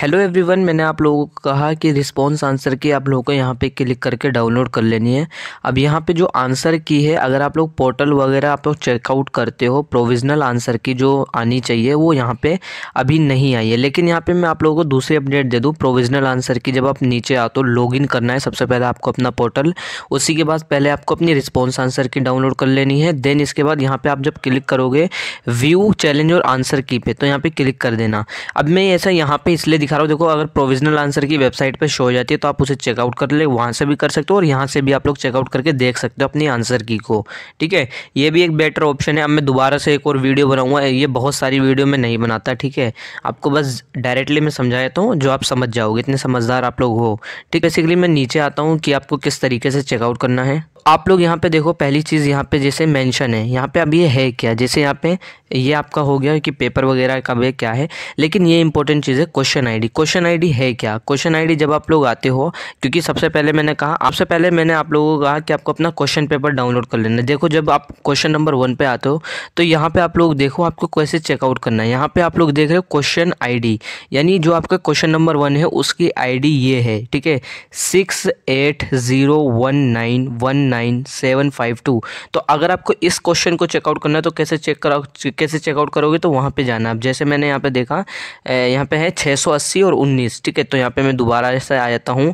hello everyone मैंने आप लोगों को कहा कि रिस्पांस आंसर की आप लोगों को यहाँ पे क्लिक करके डाउनलोड कर लेनी है अब यहाँ पे जो आंसर की है अगर आप लोग पोर्टल वगैरह आप लोग चेकआउट करते हो प्रोविजनल आंसर की जो आनी चाहिए वो यहाँ पे अभी नहीं आई है लेकिन यहाँ पे मैं आप लोगों को दूसरी अपडेट दे दूँ प्रोविजनल आंसर की जब आप नीचे आते हो लॉग करना है सबसे पहले आपको अपना पोर्टल उसी के बाद पहले आपको अपनी रिस्पॉन्स आंसर की डाउनलोड कर लेनी है देन इसके बाद यहाँ पर आप जब क्लिक करोगे व्यू चैलेंज और आंसर की पे तो यहाँ पर क्लिक कर देना अब मैं ऐसा यहाँ पर इसलिए दिखा रहा हूँ देखो अगर प्रोविजनल आंसर की वेबसाइट पे शो हो जाती है तो आप उसे चेकआउट कर ले वहाँ से भी कर सकते हो और यहाँ से भी आप लोग चेकआउट करके देख सकते हो अपनी आंसर की को ठीक है ये भी एक बेटर ऑप्शन है अब मैं दोबारा से एक और वीडियो बनाऊँगा ये बहुत सारी वीडियो में नहीं बनाता ठीक है आपको बस डायरेक्टली मैं समझा देता हूँ जो आप समझ जाओगे इतने समझदार आप लोग हो ठीक है बेसिकली मैं नीचे आता हूँ कि आपको किस तरीके से चेकआउट करना है आप लोग यहाँ पे देखो पहली चीज़ यहाँ पे जैसे मेंशन है यहाँ पे अब ये है क्या जैसे यहाँ पे ये आपका हो गया कि पेपर वगैरह का वे क्या है लेकिन ये इंपॉर्टेंट चीज़ है क्वेश्चन आईडी क्वेश्चन आईडी है क्या क्वेश्चन आईडी जब आप लोग आते हो क्योंकि सबसे पहले मैंने कहा आपसे पहले मैंने आप लोगों को कहा कि आपको अपना क्वेश्चन पेपर डाउनलोड कर लेना देखो जब आप क्वेश्चन नंबर वन पे आते हो तो यहाँ पर आप लोग देखो आपको कैसे चेकआउट करना है यहाँ पर आप लोग देख रहे हो क्वेश्चन आई यानी जो आपका क्वेश्चन नंबर वन है उसकी आई ये है ठीक है six eight zero one nine one nine nine seven five two तो अगर आपको इस क्वेश्चन को चेकआउट करना है तो कैसे चेक करा कैसे चेकआउट करोगे तो वहाँ पे जाना आप जैसे मैंने यहाँ पे देखा यहाँ पे है छः सौ अस्सी और उन्नीस ठीक है तो यहाँ पे मैं दोबारा से आ जाता हूँ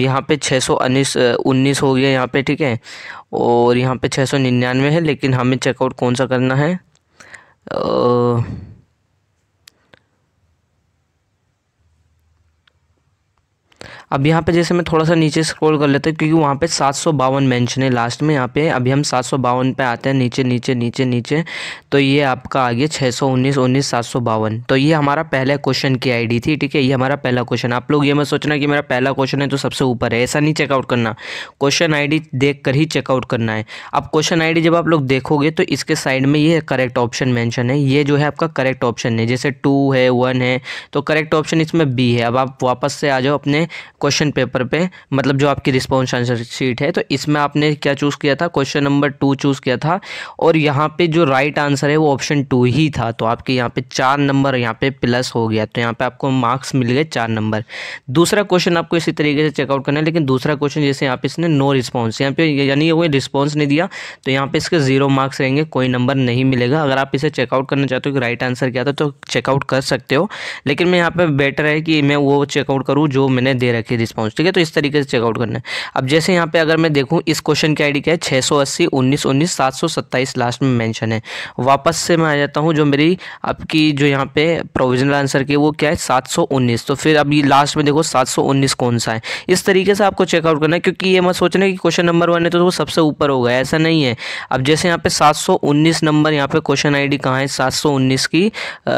यहाँ पे उन्नीस उन्नीस हो गया यहाँ पर ठीक है और यहाँ सौ निन्यानवे है लेकिन हमें चेकआउट कौन सा करना है अब यहाँ पे जैसे मैं थोड़ा सा नीचे स्क्रॉल कर लेता हूँ क्योंकि वहाँ पे सात सौ बावन मैंशन है लास्ट में यहाँ पे अभी हम सात सौ बावन पे आते हैं नीचे नीचे नीचे नीचे तो ये आपका आ गया छः सौ उन्नीस उन्नीस सात सौ बावन तो ये हमारा पहला क्वेश्चन की आईडी थी ठीक है ये हमारा पहला क्वेश्चन आप लोग ये मैं सोचना कि मेरा पहला क्वेश्चन है तो सबसे ऊपर है ऐसा नहीं चेकआउट करना क्वेश्चन आई देख कर ही चेकआउट करना है अब क्वेश्चन आई जब आप लोग देखोगे तो इसके साइड में ये करेक्ट ऑप्शन मैंशन है ये जो है आपका करेक्ट ऑप्शन है जैसे टू है वन है तो करेक्ट ऑप्शन इसमें बी है अब आप वापस से आ जाओ अपने क्वेश्चन पेपर पे मतलब जो आपकी रिस्पॉन्स आंसर शीट है तो इसमें आपने क्या चूज़ किया था क्वेश्चन नंबर टू चूज़ किया था और यहाँ पे जो राइट आंसर है वो ऑप्शन टू ही था तो आपके यहाँ पे चार नंबर यहाँ पे प्लस हो गया तो यहाँ पे आपको मार्क्स मिल गए चार नंबर दूसरा क्वेश्चन आपको इसी तरीके से चेकआउट करना है लेकिन दूसरा क्वेश्चन जैसे यहाँ पे इसने नो रिस्पॉन्स यहाँ पे यानी कोई रिस्पॉन्स नहीं दिया तो यहाँ पर इसके जीरो मार्क्स रहेंगे कोई नंबर नहीं मिलेगा अगर आप इसे चेकआउट करना चाहते हो कि राइट आंसर क्या था तो चेकआउट कर सकते हो लेकिन मैं यहाँ पर बेटर है कि मैं वो चेकआउट करूँ जो मैंने दे रखा की रिस्पॉन्स ठीक है तो इस तरीके से चेकआउट करना है अब जैसे यहाँ पे अगर मैं देखूँ इस क्वेश्चन की आईडी क्या है छः सौ अस्सी उन्नीस लास्ट में मैंशन है वापस से मैं आ जाता हूँ जो मेरी आपकी जो यहाँ पे प्रोविजनल आंसर की वो क्या है सात तो फिर अब लास्ट में देखो सात कौन सा है इस तरीके से आपको चेकआउट करना है क्योंकि ये मत सोचना कि क्वेश्चन नंबर वन है तो वो सबसे ऊपर होगा ऐसा नहीं है अब जैसे यहाँ पे सात नंबर यहाँ पे क्वेश्चन आई डी कहाँ है सात की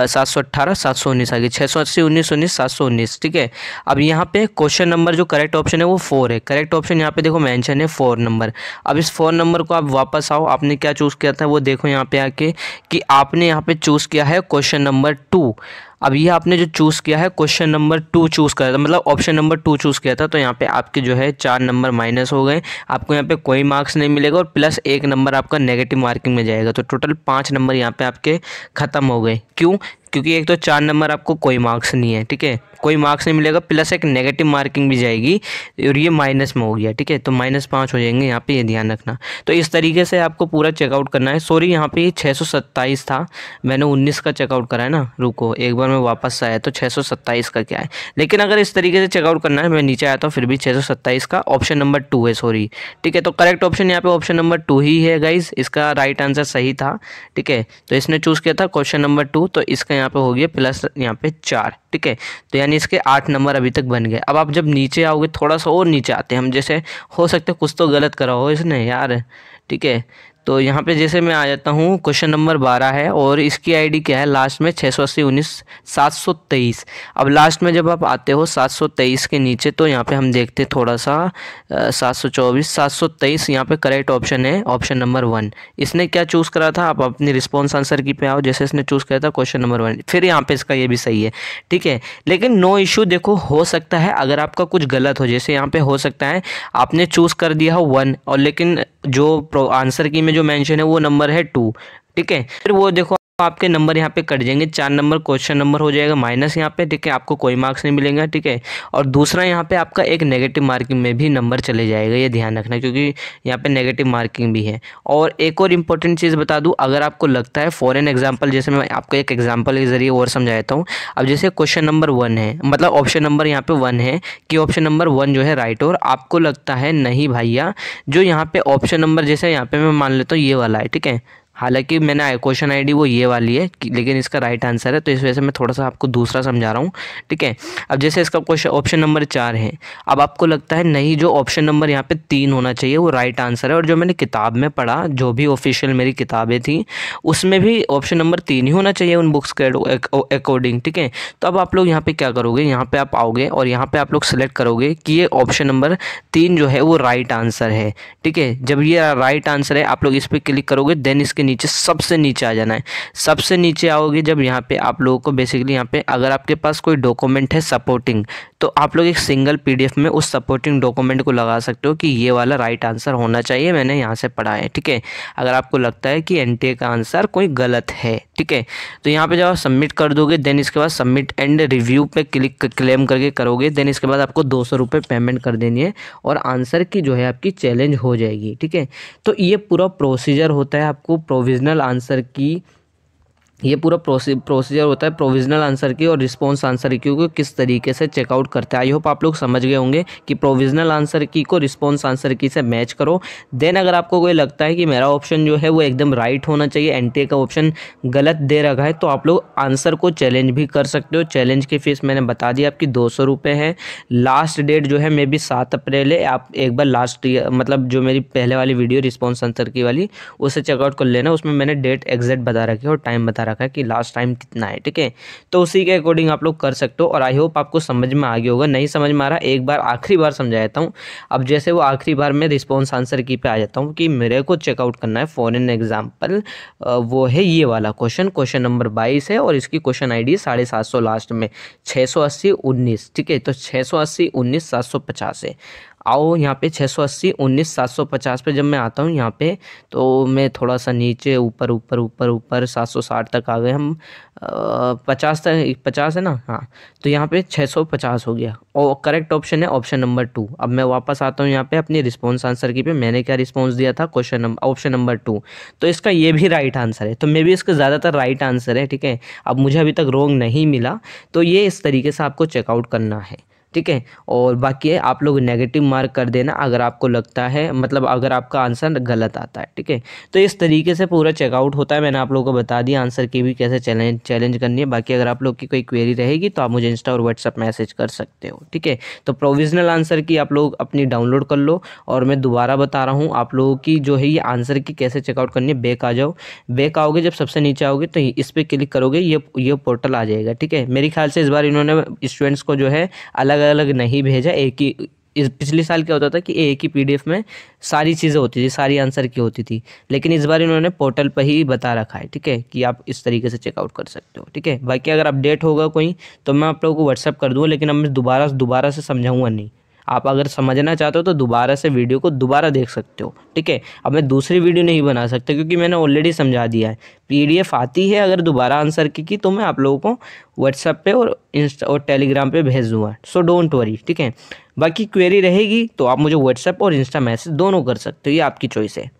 सात सौ अट्ठारह सात सौ उन्नीस आ गई छः सौ अस्सी उन्नीस उन्नीस सात सौ उन्नीस ठीक है अब यहाँ पे क्वेश्चन क्वेश्चन नंबर जो करेक्ट ऑप्शन है वो फोर है करेक्ट ऑप्शन यहाँ पे देखो मेंशन है फोर नंबर अब इस फोर नंबर को आप वापस आओ आपने क्या चूज़ किया था वो देखो यहाँ पे आके कि आपने यहाँ पे चूज़ किया है क्वेश्चन नंबर टू अब ये आपने जो चूज़ किया है क्वेश्चन नंबर टू चूज़ करा था मतलब ऑप्शन नंबर टू चूज़ किया था तो यहाँ पे आपके जो है चार नंबर माइनस हो गए आपको यहाँ पे कोई मार्क्स नहीं मिलेगा और प्लस एक नंबर आपका नेगेटिव मार्किंग में जाएगा तो टोटल पाँच नंबर यहाँ पे आपके ख़त्म हो गए क्यों क्योंकि एक तो चार नंबर आपको कोई मार्क्स नहीं है ठीक है कोई मार्क्स नहीं मिलेगा प्लस एक नेगेटिव मार्किंग भी जाएगी और ये माइनस में हो गया ठीक है तो माइनस पाँच हो जाएंगे यहाँ पे ये ध्यान रखना तो इस तरीके से आपको पूरा चेकआउट करना है सॉरी यहाँ पे छः सौ सत्ताईस था मैंने उन्नीस का चेकआउट करा है ना रुको एक बार मैं वापस आया तो छः सौ सत्ताईस का क्या है लेकिन अगर इस तरीके से चेकआउट करना है मैं नीचे आया था तो फिर भी छः सौ सत्ताईस का ऑप्शन नंबर टू है सॉरी ठीक है तो करेक्ट ऑप्शन यहाँ पे ऑप्शन नंबर टू ही है गाइज इसका राइट आंसर सही था ठीक है तो इसने चूज़ किया था क्वेश्चन नंबर टू तो इसका यहाँ यहाँ पे हो गया प्लस यहाँ पे चार ठीक है तो यानी इसके आठ नंबर अभी तक बन गए अब आप जब नीचे आओगे थोड़ा सा और नीचे आते हैं हम जैसे हो सकते कुछ तो गलत करा हो इसने यार ठीक है तो यहाँ पे जैसे मैं आ जाता हूँ क्वेश्चन नंबर बारह है और इसकी आईडी क्या है लास्ट में छः सौ अस्सी उन्नीस सात सौ तेईस अब लास्ट में जब आप आते हो सात सौ तेईस के नीचे तो यहाँ पे हम देखते थोड़ा सा सात सौ चौबीस सात सौ तेईस यहाँ पर करेक्ट ऑप्शन है ऑप्शन नंबर वन इसने क्या चूज़ करा था आप अपनी रिस्पॉन्स आंसर की पे आओ जैसे इसने चूज़ किया था क्वेश्चन नंबर वन फिर यहाँ पर इसका ये भी सही है ठीक है लेकिन नो इशू देखो हो सकता है अगर आपका कुछ गलत हो जैसे यहाँ पर हो सकता है आपने चूज़ कर दिया हो वन और लेकिन जो आंसर की में जो मेंशन है वो नंबर है टू ठीक है फिर वो देखो आपके नंबर यहाँ पे कट जाएंगे चार नंबर क्वेश्चन नंबर हो जाएगा माइनस यहाँ पे ठीक है आपको कोई मार्क्स नहीं मिलेगा ठीक है और दूसरा यहाँ पे आपका एक नेगेटिव मार्किंग में भी नंबर चले जाएगा ये ध्यान रखना क्योंकि यहाँ पे नेगेटिव मार्किंग भी है और एक और इम्पोर्टेंट चीज़ बता दूँ अगर आपको लगता है फॉरन एग्जाम्पल जैसे मैं आपको एक एग्जाम्पल के ज़रिए और समझाता हूँ अब जैसे क्वेश्चन नंबर वन है मतलब ऑप्शन नंबर यहाँ पर वन है कि ऑप्शन नंबर वन जो है राइट और आपको लगता है नहीं भैया जो यहाँ पर ऑप्शन नंबर जैसे यहाँ पर मैं मान लेता हूँ ये वाला है ठीक है हालांकि मैंने आई क्वेश्चन आईडी वो ये वाली है लेकिन इसका राइट आंसर है तो इस वजह से मैं थोड़ा सा आपको दूसरा समझा रहा हूँ ठीक है अब जैसे इसका क्वेश्चन ऑप्शन नंबर चार है अब आपको लगता है नहीं जो ऑप्शन नंबर यहाँ पे तीन होना चाहिए वो राइट आंसर है और जो मैंने किताब में पढ़ा जो भी ऑफिशियल मेरी किताबें थी उसमें भी ऑप्शन नंबर तीन ही होना चाहिए उन बुक्स के अकॉर्डिंग ठीक है तो अब आप लोग यहाँ पर क्या करोगे यहाँ पर आप आओगे और यहाँ पर आप लोग सेलेक्ट करोगे कि ये ऑप्शन नंबर तीन जो है वो राइट आंसर है ठीक है जब ये राइट आंसर है आप लोग इस पर क्लिक करोगे देन इसके नीचे सबसे नीचे आ जाना है सबसे नीचे आओगे जब यहाँ पे आप लोगों को बेसिकली यहाँ पे अगर आपके पास कोई डॉक्यूमेंट है सपोर्टिंग तो आप लोग एक सिंगल पीडीएफ में उस सपोर्टिंग डॉक्यूमेंट को लगा सकते हो कि ये वाला राइट आंसर होना चाहिए मैंने यहाँ से पढ़ा है ठीक है अगर आपको लगता है कि एन का आंसर कोई गलत है ठीक है तो यहाँ पे जब आप सबमिट कर दोगे देन इसके बाद सबमिट एंड रिव्यू पे क्लिक क्लेम करके करोगे देन इसके बाद आपको दो सौ रुपये पेमेंट कर देनी है और आंसर की जो है आपकी चैलेंज हो जाएगी ठीक है तो ये पूरा प्रोसीजर होता है आपको प्रोविजनल आंसर की ये पूरा प्रोसीजर होता है प्रोविजनल आंसर की और रिस्पॉन्स आंसर की को किस तरीके से चेकआउट करते हैं आई होप आप लोग समझ गए होंगे कि प्रोविजनल आंसर की को रिस्पॉन्स आंसर की से मैच करो देन अगर आपको कोई लगता है कि मेरा ऑप्शन जो है वो एकदम राइट होना चाहिए एनटीए का ऑप्शन गलत दे रखा है तो आप लोग आंसर को चैलेंज भी कर सकते हो चैलेंज की फ़ीस मैंने बता दी आपकी दो सौ रुपये है लास्ट डेट जो है मे बी सात अप्रैल है आप एक बार लास्ट मतलब जो मेरी पहले वाली वीडियो रिस्पॉन्स आंसर की वाली उसे चेकआउट कर लेना उसमें मैंने डेट एग्जैक्ट बता रखी है और टाइम बता दिखा रखा है कि लास्ट टाइम कितना है ठीक है तो उसी के अकॉर्डिंग आप लोग कर सकते हो और आई होप आपको समझ में आ गया होगा नहीं समझ में आ रहा एक बार आखिरी बार समझा जाता हूँ अब जैसे वो आखिरी बार मैं रिस्पॉन्स आंसर की पे आ जाता हूँ कि मेरे को चेकआउट करना है फॉरन एग्जाम्पल वो है ये वाला क्वेश्चन क्वेश्चन नंबर बाईस है और इसकी क्वेश्चन आई डी लास्ट में छः सौ ठीक है तो छः सौ अस्सी है आओ यहाँ पे 680 सौ 750 पे जब मैं आता हूँ यहाँ पे तो मैं थोड़ा सा नीचे ऊपर ऊपर ऊपर ऊपर 760 तक आ गए हम पचास तक पचास है ना हाँ तो यहाँ पे 650 हो गया और करेक्ट ऑप्शन है ऑप्शन नंबर टू अब मैं वापस आता हूँ यहाँ पे अपनी रिस्पॉन्स आंसर की पे मैंने क्या रिस्पॉन्स दिया था question number option number two तो इसका ये भी राइट आंसर है तो मे भी इसका ज़्यादातर राइट आंसर है ठीक है अब मुझे अभी तक रॉन्ग नहीं मिला तो ये इस तरीके से आपको चेकआउट करना है ठीक है और बाकी है आप लोग नेगेटिव मार्क कर देना अगर आपको लगता है मतलब अगर आपका आंसर गलत आता है ठीक है तो इस तरीके से पूरा चेकआउट होता है मैंने आप लोगों को बता दिया आंसर की भी कैसे चैलेंज चैलेंज करनी है बाकी अगर आप लोग की कोई क्वेरी रहेगी तो आप मुझे इंस्टा और व्हाट्सअप मैसेज कर सकते हो ठीक है तो प्रोविजनल आंसर की आप लोग अपनी डाउनलोड कर लो और मैं दोबारा बता रहा हूँ आप लोगों की जो है ये आंसर की कैसे चेकआउट करनी है बेक आ जाओ बेक आओगे जब सबसे नीचे आओगे तो इस पर क्लिक करोगे ये ये पोर्टल आ जाएगा ठीक है मेरे ख्याल से इस बार इन्होंने स्टूडेंट्स को जो है अलग अलग अलग नहीं भेजा एक ही इस पिछले साल क्या होता था कि एक ही पीडीएफ में सारी चीज़ें होती थी सारी आंसर की होती थी लेकिन इस बार इन्होंने पोर्टल पर ही बता रखा है ठीक है कि आप इस तरीके से चेकआउट कर सकते हो ठीक है बाकी अगर अपडेट होगा कोई तो मैं आप लोगों को व्हाट्सअप कर दूँगा लेकिन अब मैं दोबारा दोबारा से समझाऊँगा नहीं आप अगर समझना चाहते हो तो दोबारा से वीडियो को दोबारा देख सकते हो ठीक है अब मैं दूसरी वीडियो नहीं बना सकता क्योंकि मैंने ऑलरेडी समझा दिया है पी आती है अगर दोबारा आंसर की, की तो मैं आप लोगों को व्हाट्सएप पर और इंस्टा और टेलीग्राम पर भेज दूँगा सो डोंट वरी ठीक है बाकी क्वेरी रहेगी तो आप मुझे व्हाट्सअप और इंस्टा मैसेज दोनों कर सकते हो ये आपकी चॉइस है